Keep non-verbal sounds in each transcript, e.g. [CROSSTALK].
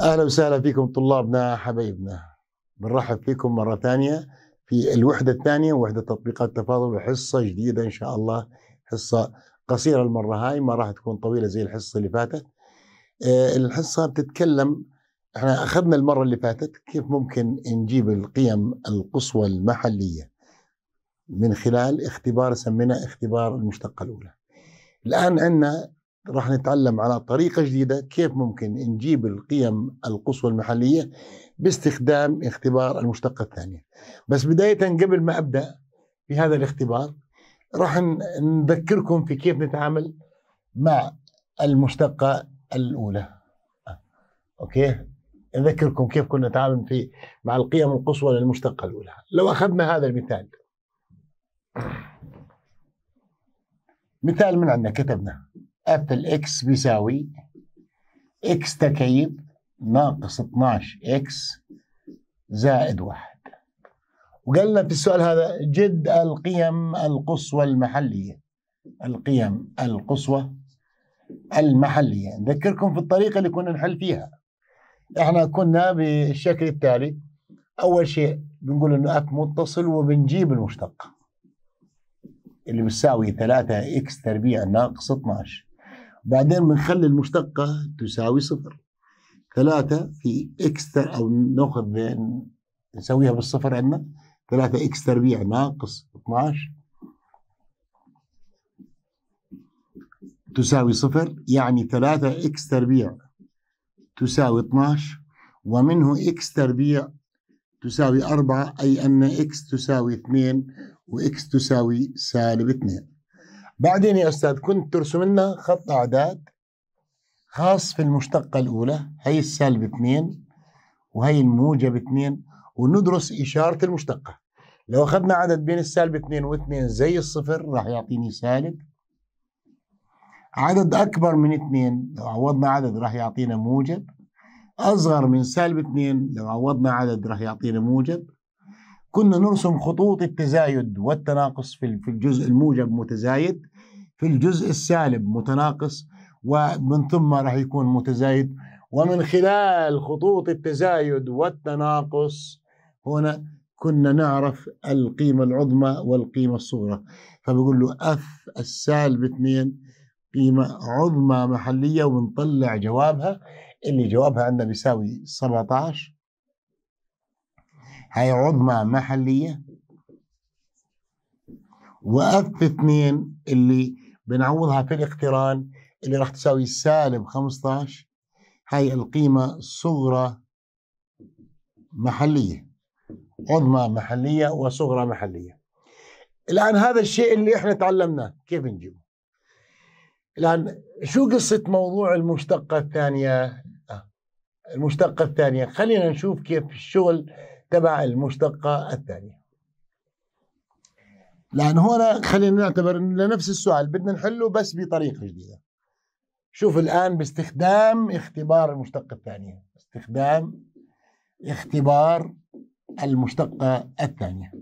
اهلا وسهلا فيكم طلابنا حبايبنا بنرحب فيكم مره ثانيه في الوحده الثانيه وحده تطبيقات التفاضل وحصه جديده ان شاء الله حصه قصيره المره هاي ما راح تكون طويله زي الحصه اللي فاتت آه، الحصه بتتكلم احنا اخذنا المره اللي فاتت كيف ممكن نجيب القيم القصوى المحليه من خلال اختبار سميناه اختبار المشتقه الاولى الان عندنا راح نتعلم على طريقة جديدة كيف ممكن نجيب القيم القصوى المحلية باستخدام اختبار المشتقة الثانية بس بداية قبل ما أبدأ في هذا الاختبار راح نذكركم في كيف نتعامل مع المشتقة الأولى أوكي نذكركم كيف كنا نتعامل في مع القيم القصوى للمشتقة الأولى لو أخذنا هذا المثال مثال من عندنا كتبنا ابل اكس بيساوي اكس تكيب ناقص 12 اكس زائد واحد وقال لنا في السؤال هذا جد القيم القصوى المحلية القيم القصوى المحلية نذكركم في الطريقة اللي كنا نحل فيها احنا كنا بالشكل التالي أول شيء بنقول إنه اف متصل وبنجيب المشتق اللي بتساوي 3 اكس تربيع ناقص 12 بعدين بنخلي المشتقة تساوي صفر ثلاثة في إكس أو نأخذ نسويها بالصفر عندنا ثلاثة إكس تربيع ناقص 12 تساوي صفر يعني ثلاثة إكس تربيع تساوي 12 ومنه إكس تربيع تساوي أربعة أي أن إكس تساوي اثنين وإكس تساوي سالب اثنين بعدين يا أستاذ كنت ترسم لنا خط أعداد خاص في المشتقة الأولى هي السالب 2 وهي الموجب 2 وندرس إشارة المشتقة لو أخذنا عدد بين السالب و2 زي الصفر راح يعطيني سالب عدد أكبر من 2 لو عوضنا عدد راح يعطينا موجب أصغر من سالب 2 لو عوضنا عدد راح يعطينا موجب كنا نرسم خطوط التزايد والتناقص في في الجزء الموجب متزايد في الجزء السالب متناقص ومن ثم راح يكون متزايد ومن خلال خطوط التزايد والتناقص هنا كنا نعرف القيمة العظمى والقيمة الصغرى فبقول له أف السالب 2 قيمة عظمى محلية وبنطلع جوابها اللي جوابها عندنا بيساوي 17 هي عظمى محلية وأف اثنين اللي بنعوضها في الاقتران اللي راح تساوي سالب 15 هاي القيمة صغرى محلية عظمى محلية وصغرى محلية الآن هذا الشيء اللي احنا تعلمناه كيف نجيبه الآن شو قصة موضوع المشتقة الثانية آه، المشتقة الثانية خلينا نشوف كيف الشغل تبع المشتقة الثانية لأن هنا خلينا نعتبر لنفس السؤال بدنا نحله بس بطريقة جديدة شوف الآن باستخدام اختبار المشتقة الثانية استخدام اختبار المشتقة الثانية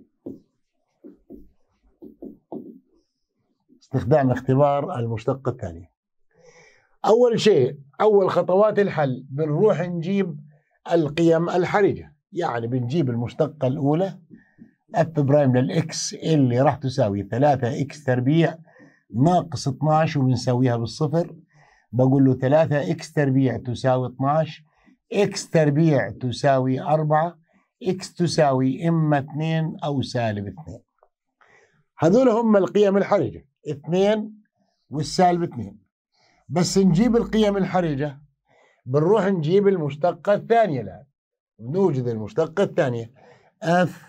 استخدام اختبار المشتقة الثانية أول شيء أول خطوات الحل بنروح نجيب القيم الحرجة يعني بنجيب المشتقة الأولى اف برايم للإكس اللي راح تساوي 3 إكس تربيع ناقص 12 وبنساويها بالصفر بقول له 3 إكس تربيع تساوي 12 إكس تربيع تساوي 4 إكس تساوي إما 2 أو سالب 2 هذول هم القيم الحرجة 2 والسالب 2 بس نجيب القيم الحرجة بنروح نجيب المشتقة الثانية الآن نوجد المشتقة الثانية اف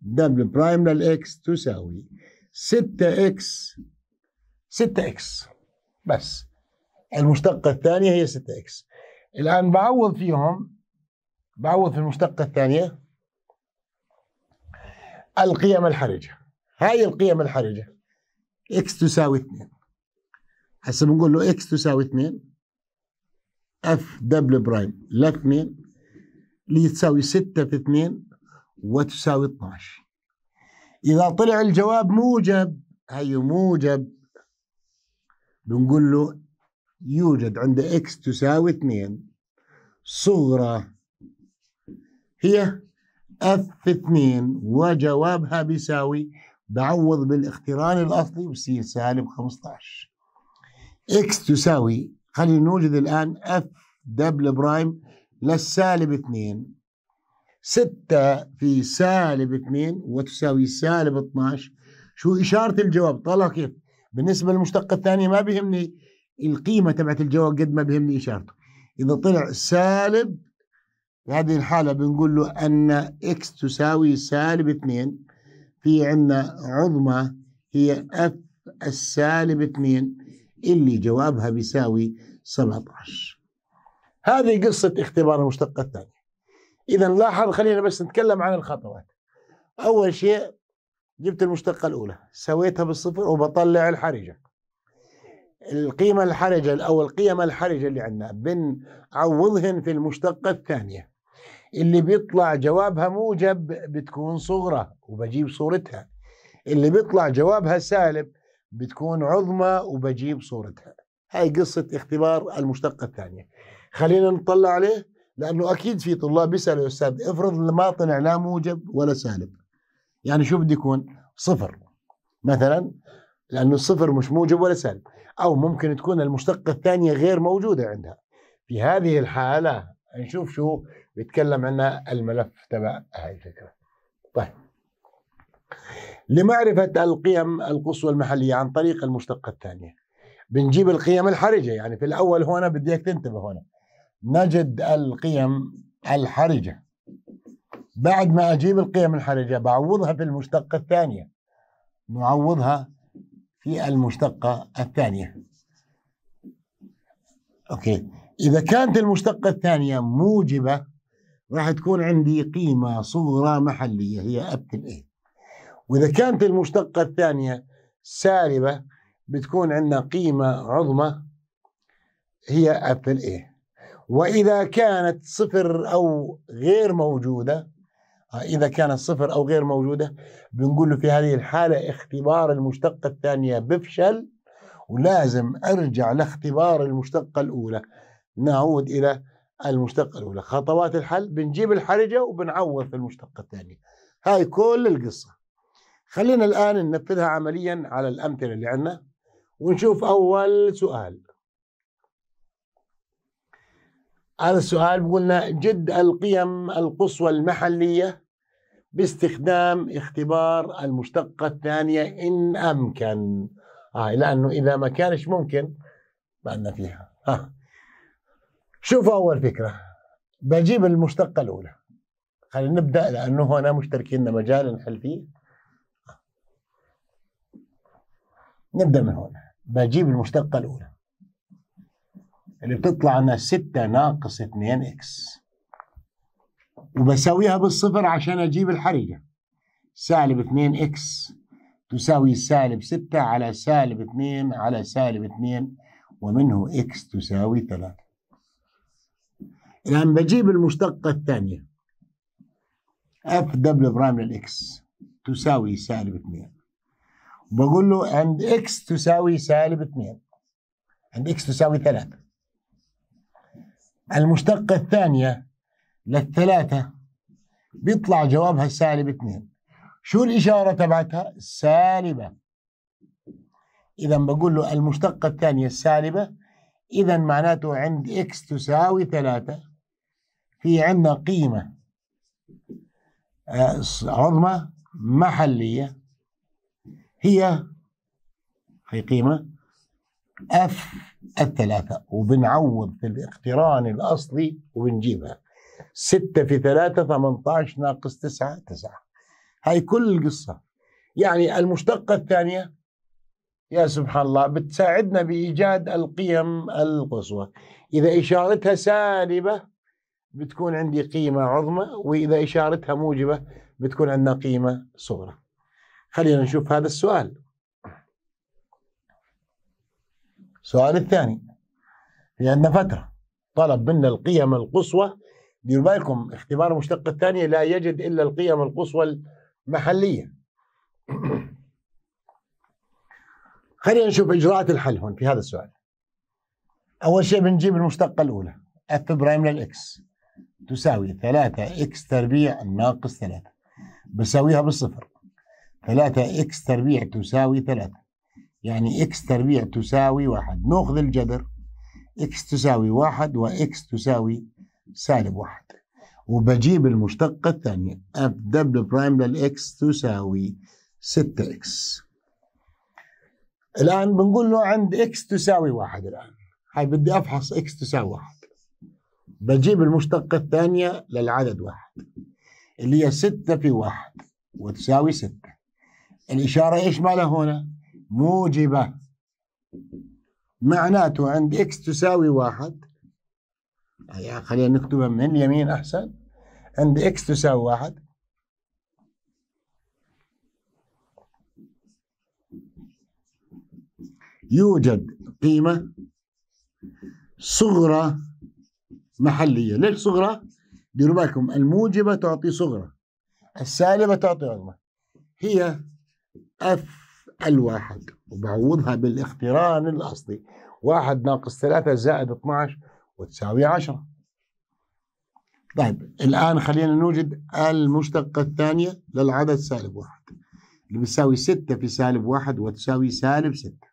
دبل برايم للاكس تساوي 6 اكس 6 اكس بس المشتقة الثانية هي 6 اكس الآن بعوض فيهم بعوض في المشتقة الثانية القيم الحرجة هاي القيم الحرجة اكس تساوي 2 هسه بنقول له اكس تساوي 2 اف دبل برايم ل 2 اللي تساوي 6 في 2 وتساوي 12 إذا طلع الجواب موجب هي موجب بنقول له يوجد عند إكس تساوي 2 صغرى هي اف في 2 وجوابها بيساوي بعوض بالاقتران الاصلي بصير سالب 15 اكس تساوي خلينا نوجد الان اف دبل برايم للسالب 2 6 في سالب 2 وتساوي سالب 12 شو إشارة الجواب طالع كيف بالنسبة للمشتقة الثانية ما بيهمني القيمة تبعت الجواب قد ما بيهمني إشارته إذا طلع سالب في هذه الحالة بنقول له أن X تساوي سالب 2 في عنا عظمى هي اف السالب 2 اللي جوابها بيساوي 17 هذه قصة اختبار المشتقة الثانية إذا لاحظ خلينا بس نتكلم عن الخطوات أول شيء جبت المشتقة الأولى سويتها بالصفر وبطلع الحرجة القيمة الحرجة أو القيمة الحرجة اللي عندنا بنعوضهن في المشتقة الثانية اللي بيطلع جوابها موجب بتكون صغرى وبجيب صورتها اللي بيطلع جوابها سالب بتكون عظمى وبجيب صورتها هاي قصة اختبار المشتقة الثانية خلينا نطلع عليه لانه اكيد في طلاب بيسالوا يا استاذ افرض ما طلع لا موجب ولا سالب يعني شو بده يكون؟ صفر مثلا لانه الصفر مش موجب ولا سالب او ممكن تكون المشتقه الثانيه غير موجوده عندها في هذه الحاله نشوف شو بيتكلم عنا الملف تبع هاي الفكره طيب لمعرفه القيم القصوى المحليه عن طريق المشتقه الثانيه بنجيب القيم الحرجه يعني في الاول هنا بدي اياك تنتبه هنا نجد القيم الحرجة بعد ما أجيب القيم الحرجة بعوضها في المشتقة الثانية نعوضها في المشتقة الثانية أوكي إذا كانت المشتقة الثانية موجبة راح تكون عندي قيمة صغرى محلية هي أبتن A وإذا كانت المشتقة الثانية سالبة بتكون عندنا قيمة عظمى هي أبتن A وإذا كانت صفر أو غير موجودة آه، إذا كانت صفر أو غير موجودة بنقول له في هذه الحالة اختبار المشتقة الثانية بفشل ولازم أرجع لاختبار المشتقة الأولى نعود إلى المشتقة الأولى خطوات الحل بنجيب الحرجة وبنعوض في المشتقة الثانية هاي كل القصة خلينا الآن ننفذها عمليا على الأمثلة اللي عندنا ونشوف أول سؤال هذا السؤال قلنا جد القيم القصوى المحلية باستخدام اختبار المشتقة الثانية إن أمكن آه لأنه إذا ما كانش ممكن ما فيها آه. شوفوا أول فكرة بجيب المشتقة الأولى خلينا نبدأ لأنه هنا مشتركين لنا مجال نحل فيه آه. نبدأ من هنا بجيب المشتقة الأولى اللي بتطلع لنا 6 ناقص 2 اكس وبساويها بالصفر عشان اجيب الحريقه سالب 2 اكس تساوي سالب 6 على سالب 2 على سالب 2 ومنه اكس تساوي 3 الان بجيب المشتقه الثانيه اف دبل برايم للاكس تساوي سالب 2 وبقول له عند اكس تساوي سالب 2 عند اكس تساوي 3 المشتقة الثانية للثلاثة بيطلع جوابها سالب اثنين شو الإشارة تبعتها سالبة إذا بقول له المشتقة الثانية السالبة إذا معناته عند إكس تساوي ثلاثة في عندنا قيمة آه، عظمى محلية هي هي قيمة اف الثلاثة وبنعوض في الاقتران الأصلي وبنجيبها ستة في ثلاثة 18 ناقص تسعة تسعة هاي كل القصة يعني المشتقة الثانية يا سبحان الله بتساعدنا بإيجاد القيم القصوى إذا إشارتها سالبة بتكون عندي قيمة عظمى وإذا إشارتها موجبة بتكون عندنا قيمة صغرى خلينا نشوف هذا السؤال السؤال الثاني في عندنا فترة طلب منا القيم القصوى ديروا بالكم اختبار المشتق الثاني لا يجد إلا القيم القصوى المحلية [CLEARS THROAT] خلينا نشوف إجراءات الحل هون في هذا السؤال أول شيء بنجيب المشتقة الأولى اف برايم للإكس تساوي 3 إكس تربيع ناقص 3 بساويها بالصفر 3 إكس تربيع تساوي 3 يعني إكس تربيع تساوي واحد نأخذ الجذر إكس تساوي واحد وإكس تساوي سالب واحد وبجيب المشتقة الثانية اف دبل برايم للإكس تساوي 6 إكس الآن بنقول له عند إكس تساوي واحد الآن هاي بدي أفحص إكس تساوي واحد بجيب المشتقة الثانية للعدد واحد اللي هي 6 في واحد وتساوي 6 الإشارة إيش مالها هنا؟ موجبة معناته عند إكس تساوي واحد يعني خلينا نكتبها من اليمين أحسن عند إكس تساوي واحد يوجد قيمة صغرى محلية ليش صغرى؟ ديروا بالكم الموجبة تعطي صغرى السالبة تعطي عظمى هي اف الواحد وبعوضها بالاقتران الأصلي واحد ناقص ثلاثة زائد 12 وتساوي عشرة طيب الآن خلينا نوجد المشتقة الثانية للعدد سالب واحد اللي بتساوي ستة في سالب واحد وتساوي سالب ستة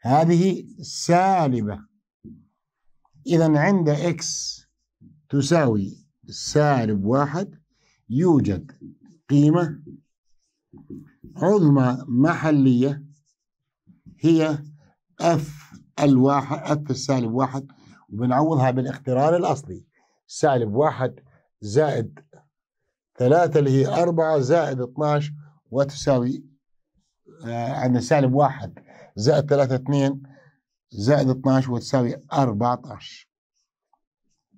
هذه سالبة إذا عند إكس تساوي سالب واحد يوجد قيمة عظمى محلية هي اف الواحد اف السالب واحد وبنعوضها بالاقتران الاصلي سالب واحد زائد ثلاثة اللي هي أربعة زائد 12 وتساوي آه عندنا سالب واحد زائد ثلاثة اثنين زائد 12 وتساوي 14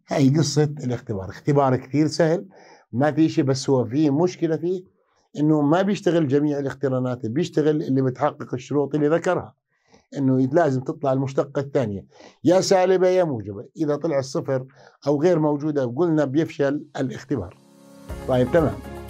هاي قصة الاختبار اختبار كثير سهل ما في شيء بس هو في مشكلة فيه انه ما بيشتغل جميع الاقترانات بيشتغل اللي بتحقق الشروط اللي ذكرها انه لازم تطلع المشتقه الثانيه يا سالبه يا موجبه اذا طلع الصفر او غير موجوده قلنا بيفشل الاختبار طيب تمام